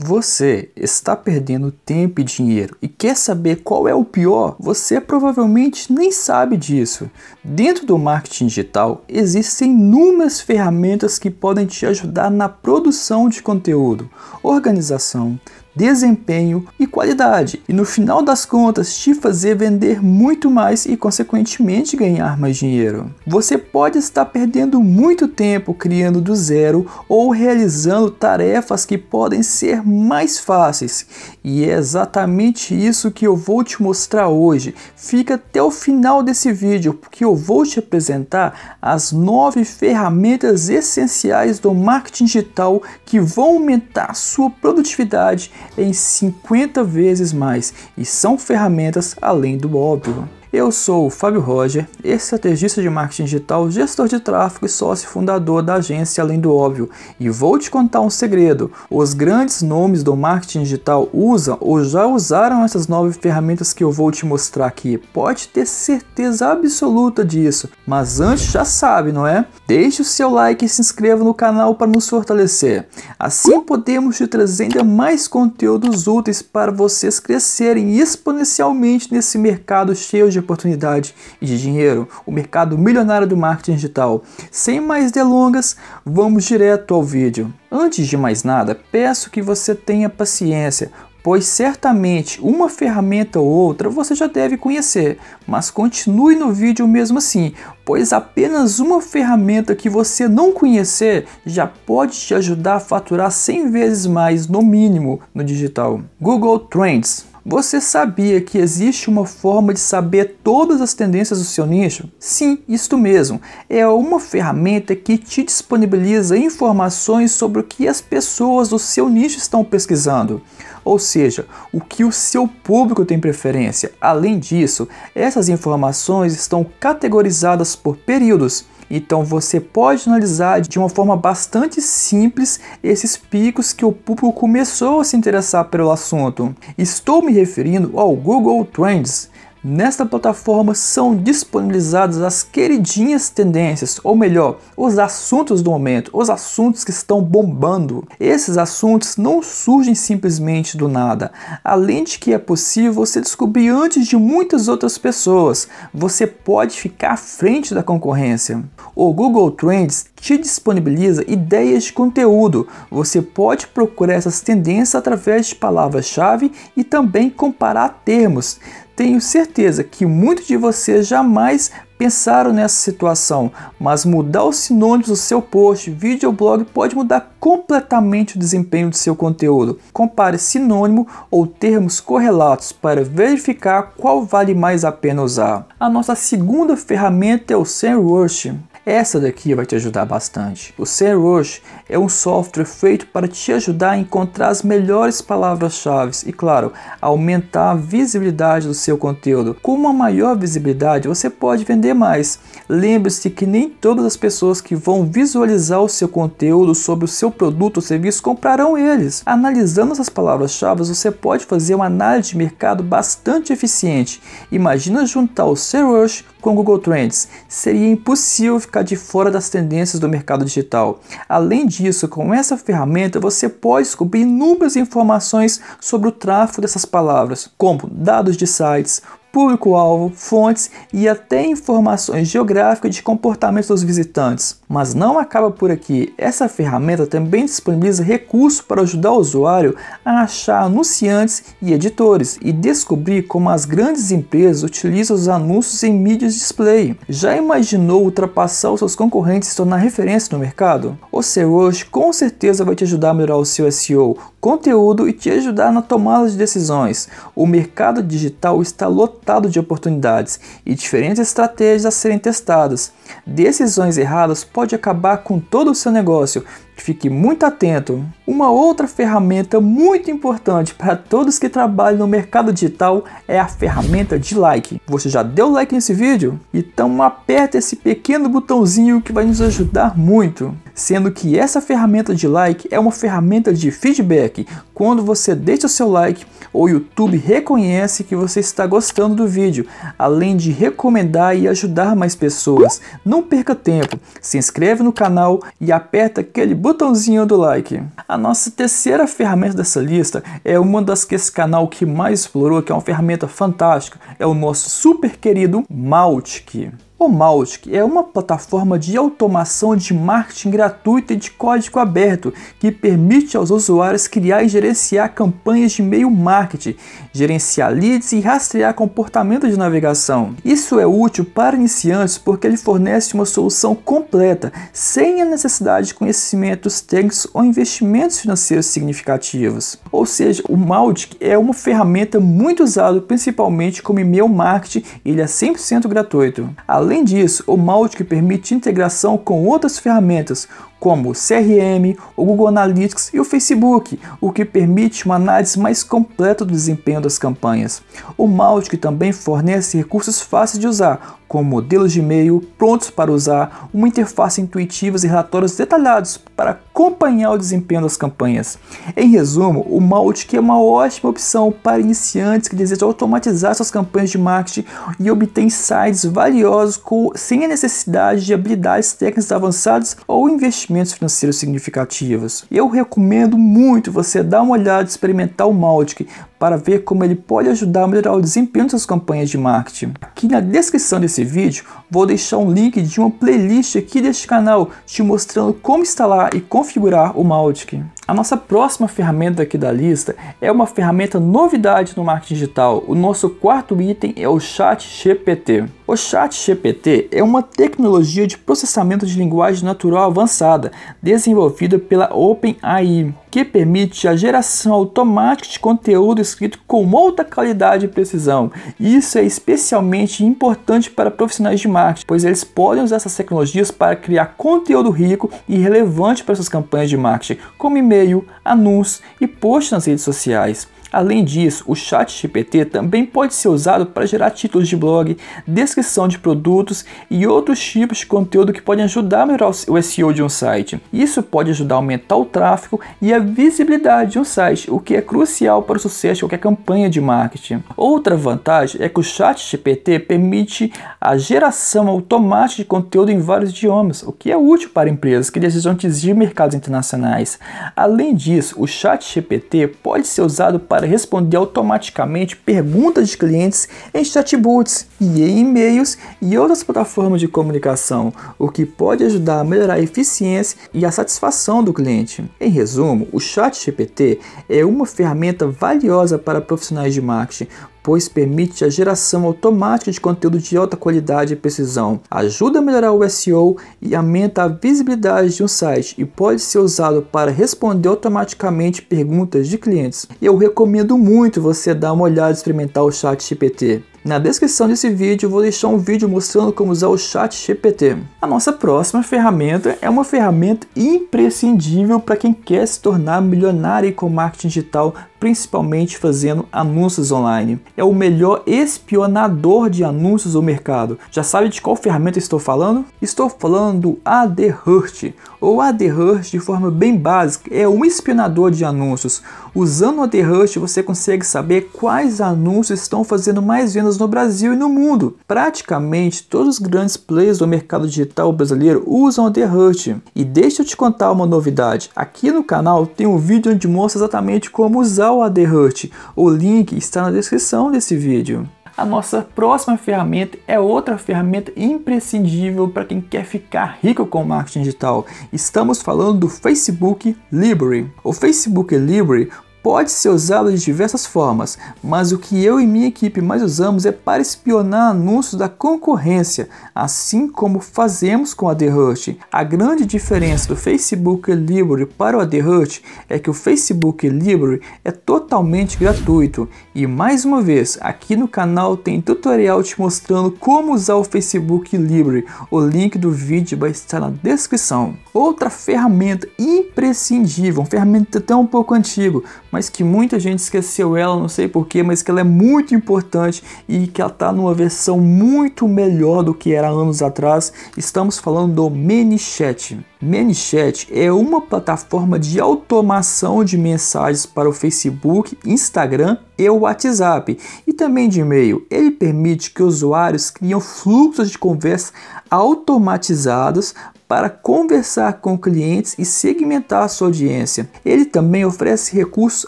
Você está perdendo tempo e dinheiro e quer saber qual é o pior? Você provavelmente nem sabe disso. Dentro do marketing digital, existem inúmeras ferramentas que podem te ajudar na produção de conteúdo, organização, desempenho e qualidade, e no final das contas te fazer vender muito mais e, consequentemente, ganhar mais dinheiro. Você pode estar perdendo muito tempo criando do zero ou realizando tarefas que podem ser mais fáceis, e é exatamente isso que eu vou te mostrar hoje. Fica até o final desse vídeo, porque eu vou te apresentar as nove ferramentas essenciais do marketing digital que vão aumentar sua produtividade em 50 vezes mais e são ferramentas além do óbvio. Eu sou o Fábio Roger, é estrategista de marketing digital, gestor de tráfego e sócio fundador da agência Além do Óbvio, e vou te contar um segredo. Os grandes nomes do marketing digital usam ou já usaram essas nove ferramentas que eu vou te mostrar aqui. Pode ter certeza absoluta disso, mas antes já sabe, não é? Deixe o seu like e se inscreva no canal para nos fortalecer. Assim podemos te trazer ainda mais conteúdos úteis para vocês crescerem exponencialmente nesse mercado cheio de de oportunidade e de dinheiro, o mercado milionário do marketing digital. Sem mais delongas, vamos direto ao vídeo. Antes de mais nada, peço que você tenha paciência, pois certamente uma ferramenta ou outra você já deve conhecer, mas continue no vídeo mesmo assim, pois apenas uma ferramenta que você não conhecer já pode te ajudar a faturar 100 vezes mais no mínimo no digital. Google Trends você sabia que existe uma forma de saber todas as tendências do seu nicho? Sim, isto mesmo. É uma ferramenta que te disponibiliza informações sobre o que as pessoas do seu nicho estão pesquisando, ou seja, o que o seu público tem preferência. Além disso, essas informações estão categorizadas por períodos então você pode analisar de uma forma bastante simples esses picos que o público começou a se interessar pelo assunto. Estou me referindo ao Google Trends, Nesta plataforma são disponibilizadas as queridinhas tendências, ou melhor, os assuntos do momento, os assuntos que estão bombando. Esses assuntos não surgem simplesmente do nada. Além de que é possível você descobrir antes de muitas outras pessoas, você pode ficar à frente da concorrência. O Google Trends te disponibiliza ideias de conteúdo. Você pode procurar essas tendências através de palavras-chave e também comparar termos. Tenho certeza que muitos de vocês jamais pensaram nessa situação, mas mudar os sinônimos do seu post, vídeo ou blog pode mudar completamente o desempenho do seu conteúdo. Compare sinônimo ou termos correlatos para verificar qual vale mais a pena usar. A nossa segunda ferramenta é o SEMrush. Essa daqui vai te ajudar bastante. O SEMrush é um software feito para te ajudar a encontrar as melhores palavras-chave e, claro, aumentar a visibilidade do seu conteúdo. Com uma maior visibilidade, você pode vender mais. Lembre-se que nem todas as pessoas que vão visualizar o seu conteúdo sobre o seu produto ou serviço comprarão eles. Analisando essas palavras-chave, você pode fazer uma análise de mercado bastante eficiente. Imagina juntar o SEMrush com o Google Trends. Seria impossível ficar ficar de fora das tendências do mercado digital. Além disso, com essa ferramenta você pode descobrir inúmeras informações sobre o tráfego dessas palavras, como dados de sites, público-alvo, fontes e até informações geográficas de comportamento dos visitantes. Mas não acaba por aqui. Essa ferramenta também disponibiliza recursos para ajudar o usuário a achar anunciantes e editores e descobrir como as grandes empresas utilizam os anúncios em mídias display. Já imaginou ultrapassar os seus concorrentes e se tornar referência no mercado? O SEOs com certeza vai te ajudar a melhorar o seu SEO, conteúdo e te ajudar na tomada de decisões. O mercado digital está lotado lotado de oportunidades e diferentes estratégias a serem testadas. Decisões erradas pode acabar com todo o seu negócio, Fique muito atento. Uma outra ferramenta muito importante para todos que trabalham no mercado digital é a ferramenta de like. Você já deu like nesse vídeo? Então aperta esse pequeno botãozinho que vai nos ajudar muito. Sendo que essa ferramenta de like é uma ferramenta de feedback. Quando você deixa o seu like, o YouTube reconhece que você está gostando do vídeo, além de recomendar e ajudar mais pessoas. Não perca tempo, se inscreve no canal e aperta aquele botãozinho botãozinho do like. A nossa terceira ferramenta dessa lista é uma das que esse canal que mais explorou, que é uma ferramenta fantástica, é o nosso super querido Mautic. O Mautic é uma plataforma de automação de marketing gratuita e de código aberto que permite aos usuários criar e gerenciar campanhas de meio marketing, gerenciar leads e rastrear comportamento de navegação. Isso é útil para iniciantes porque ele fornece uma solução completa, sem a necessidade de conhecimentos técnicos ou investimentos financeiros significativos. Ou seja, o Mautic é uma ferramenta muito usada principalmente como e-mail marketing e ele é 100% gratuito. Além disso, o que permite integração com outras ferramentas, como o CRM, o Google Analytics e o Facebook, o que permite uma análise mais completa do desempenho das campanhas. O Mautic também fornece recursos fáceis de usar, como modelos de e-mail prontos para usar, uma interface intuitiva e relatórios detalhados para acompanhar o desempenho das campanhas. Em resumo, o Mautic é uma ótima opção para iniciantes que desejam automatizar suas campanhas de marketing e obter insights valiosos com, sem a necessidade de habilidades técnicas avançadas ou investimentos investimentos financeiros significativos. Eu recomendo muito você dar uma olhada e experimentar o Maltic para ver como ele pode ajudar a melhorar o desempenho das suas campanhas de marketing. Aqui na descrição desse vídeo, vou deixar um link de uma playlist aqui deste canal te mostrando como instalar e configurar o Maltic. A nossa próxima ferramenta aqui da lista é uma ferramenta novidade no marketing digital. O nosso quarto item é o Chat GPT. O ChatGPT é uma tecnologia de processamento de linguagem natural avançada desenvolvida pela OpenAI, que permite a geração automática de conteúdo escrito com alta qualidade e precisão. Isso é especialmente importante para profissionais de marketing, pois eles podem usar essas tecnologias para criar conteúdo rico e relevante para suas campanhas de marketing, como e-mail, anúncios e posts nas redes sociais. Além disso, o chat GPT também pode ser usado para gerar títulos de blog, descrição de produtos e outros tipos de conteúdo que podem ajudar a melhorar o SEO de um site. Isso pode ajudar a aumentar o tráfego e a visibilidade de um site, o que é crucial para o sucesso de qualquer campanha de marketing. Outra vantagem é que o chat GPT permite a geração automática de conteúdo em vários idiomas, o que é útil para empresas que desejam atingir mercados internacionais. Além disso, o chat GPT pode ser usado para para responder automaticamente perguntas de clientes em chatbots e em e-mails e outras plataformas de comunicação, o que pode ajudar a melhorar a eficiência e a satisfação do cliente. Em resumo, o ChatGPT é uma ferramenta valiosa para profissionais de marketing, pois permite a geração automática de conteúdo de alta qualidade e precisão, ajuda a melhorar o SEO e aumenta a visibilidade de um site e pode ser usado para responder automaticamente perguntas de clientes. Eu recomendo muito você dar uma olhada e experimentar o chat GPT. Na descrição desse vídeo vou deixar um vídeo mostrando como usar o chat GPT. A nossa próxima ferramenta é uma ferramenta imprescindível para quem quer se tornar milionário com marketing digital principalmente fazendo anúncios online. É o melhor espionador de anúncios do mercado. Já sabe de qual ferramenta estou falando? Estou falando do AdHurt. O AdHurt, de forma bem básica, é um espionador de anúncios. Usando o AdHurt, você consegue saber quais anúncios estão fazendo mais vendas no Brasil e no mundo. Praticamente todos os grandes players do mercado digital brasileiro usam o AdHurt. E deixa eu te contar uma novidade. Aqui no canal tem um vídeo onde mostra exatamente como usar instalar o ADHut. O link está na descrição desse vídeo. A nossa próxima ferramenta é outra ferramenta imprescindível para quem quer ficar rico com marketing digital. Estamos falando do Facebook Library. O Facebook Library Pode ser usado de diversas formas, mas o que eu e minha equipe mais usamos é para espionar anúncios da concorrência, assim como fazemos com a AdHurt. A grande diferença do Facebook Library para o AdHurt é que o Facebook Library é totalmente gratuito. E mais uma vez, aqui no canal tem tutorial te mostrando como usar o Facebook Library. O link do vídeo vai estar na descrição. Outra ferramenta imprescindível, uma ferramenta até um pouco antiga, mas que muita gente esqueceu ela, não sei porquê, mas que ela é muito importante e que ela está numa versão muito melhor do que era anos atrás. Estamos falando do ManyChat. ManyChat é uma plataforma de automação de mensagens para o Facebook, Instagram e o WhatsApp e também de e-mail. Ele permite que usuários criem fluxos de conversa automatizados para conversar com clientes e segmentar a sua audiência. Ele também oferece recursos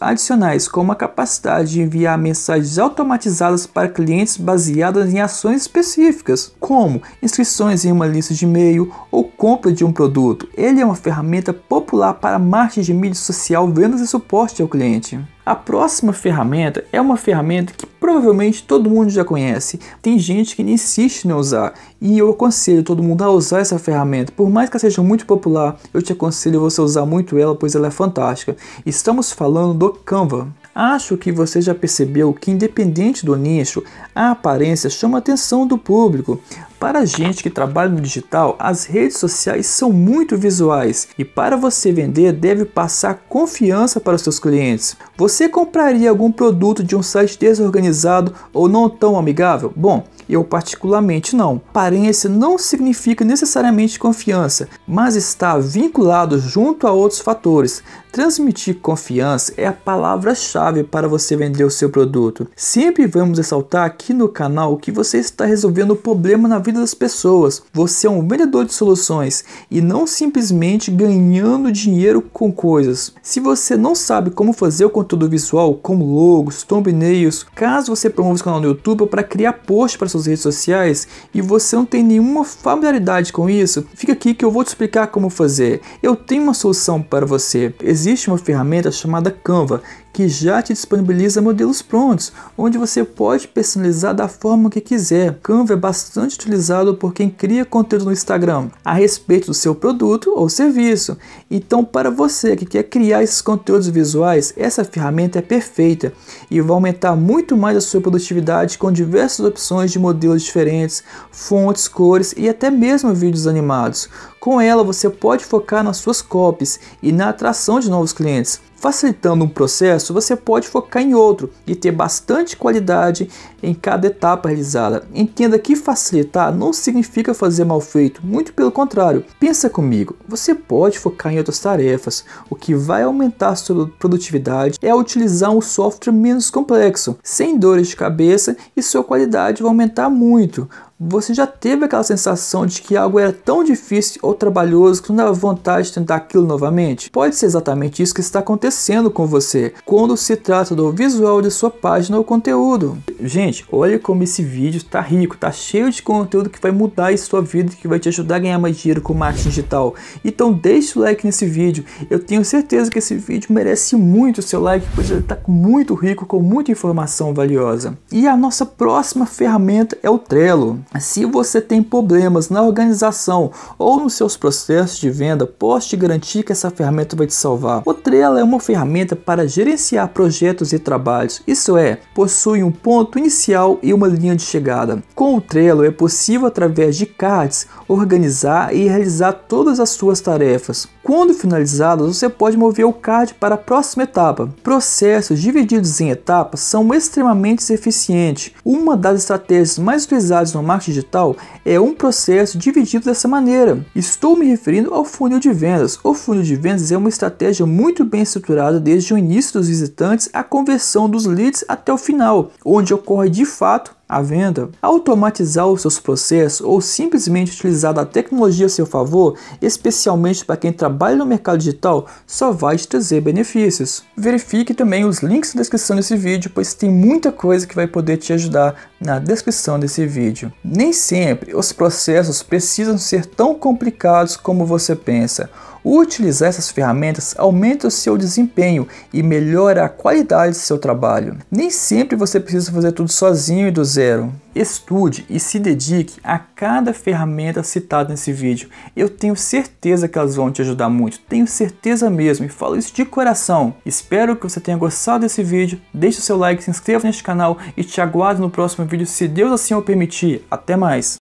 adicionais, como a capacidade de enviar mensagens automatizadas para clientes baseadas em ações específicas, como inscrições em uma lista de e-mail ou compra de um produto. Ele é uma ferramenta popular para marketing de mídia social, vendas e suporte ao cliente. A próxima ferramenta é uma ferramenta que provavelmente todo mundo já conhece. Tem gente que insiste em usar e eu aconselho todo mundo a usar essa ferramenta. Por mais que ela seja muito popular, eu te aconselho você usar muito ela, pois ela é fantástica. Estamos falando do Canva. Acho que você já percebeu que, independente do nicho, a aparência chama a atenção do público. Para a gente que trabalha no digital, as redes sociais são muito visuais e para você vender deve passar confiança para os seus clientes. Você compraria algum produto de um site desorganizado ou não tão amigável? Bom, eu particularmente não. Parência não significa necessariamente confiança, mas está vinculado junto a outros fatores. Transmitir confiança é a palavra-chave para você vender o seu produto. Sempre vamos ressaltar aqui no canal que você está resolvendo o problema na vida das pessoas. Você é um vendedor de soluções e não simplesmente ganhando dinheiro com coisas. Se você não sabe como fazer o conteúdo visual, como logos, thumbnails, caso você promova esse canal no YouTube para criar posts para suas redes sociais e você não tem nenhuma familiaridade com isso, fica aqui que eu vou te explicar como fazer. Eu tenho uma solução para você. Existe uma ferramenta chamada Canva que já te disponibiliza modelos prontos, onde você pode personalizar da forma que quiser. Canva é bastante utilizado por quem cria conteúdo no Instagram a respeito do seu produto ou serviço. Então, para você que quer criar esses conteúdos visuais, essa ferramenta é perfeita e vai aumentar muito mais a sua produtividade com diversas opções de modelos diferentes, fontes, cores e até mesmo vídeos animados. Com ela, você pode focar nas suas copies e na atração de novos clientes Facilitando um processo, você pode focar em outro e ter bastante qualidade em cada etapa realizada. Entenda que facilitar não significa fazer mal feito, muito pelo contrário. Pensa comigo, você pode focar em outras tarefas. O que vai aumentar sua produtividade é utilizar um software menos complexo, sem dores de cabeça e sua qualidade vai aumentar muito. Você já teve aquela sensação de que algo era tão difícil ou trabalhoso que não dava vontade de tentar aquilo novamente? Pode ser exatamente isso que está acontecendo com você quando se trata do visual de sua página ou conteúdo. Gente, olha como esse vídeo está rico, está cheio de conteúdo que vai mudar a sua vida e que vai te ajudar a ganhar mais dinheiro com marketing digital. Então deixe o like nesse vídeo. Eu tenho certeza que esse vídeo merece muito o seu like, pois ele está muito rico, com muita informação valiosa. E a nossa próxima ferramenta é o Trello. Se você tem problemas na organização ou nos seus processos de venda, posso te garantir que essa ferramenta vai te salvar. O Trello é uma ferramenta para gerenciar projetos e trabalhos, isso é, possui um ponto inicial e uma linha de chegada. Com o Trello é possível, através de cards, organizar e realizar todas as suas tarefas. Quando finalizadas, você pode mover o card para a próxima etapa. Processos divididos em etapas são extremamente eficientes. Uma das estratégias mais utilizadas no marketing digital é um processo dividido dessa maneira. Estou me referindo ao funil de vendas. O funil de vendas é uma estratégia muito bem estruturada desde o início dos visitantes à conversão dos leads até o final, onde ocorre de fato a venda. Automatizar os seus processos ou simplesmente utilizar a tecnologia a seu favor, especialmente para quem trabalha no mercado digital, só vai te trazer benefícios. Verifique também os links na descrição desse vídeo, pois tem muita coisa que vai poder te ajudar na descrição desse vídeo. Nem sempre os processos precisam ser tão complicados como você pensa. Utilizar essas ferramentas aumenta o seu desempenho e melhora a qualidade do seu trabalho. Nem sempre você precisa fazer tudo sozinho e do zero. Estude e se dedique a cada ferramenta citada nesse vídeo. Eu tenho certeza que elas vão te ajudar muito, tenho certeza mesmo e falo isso de coração. Espero que você tenha gostado desse vídeo, deixe o seu like, se inscreva neste canal e te aguardo no próximo vídeo se Deus assim o permitir. Até mais!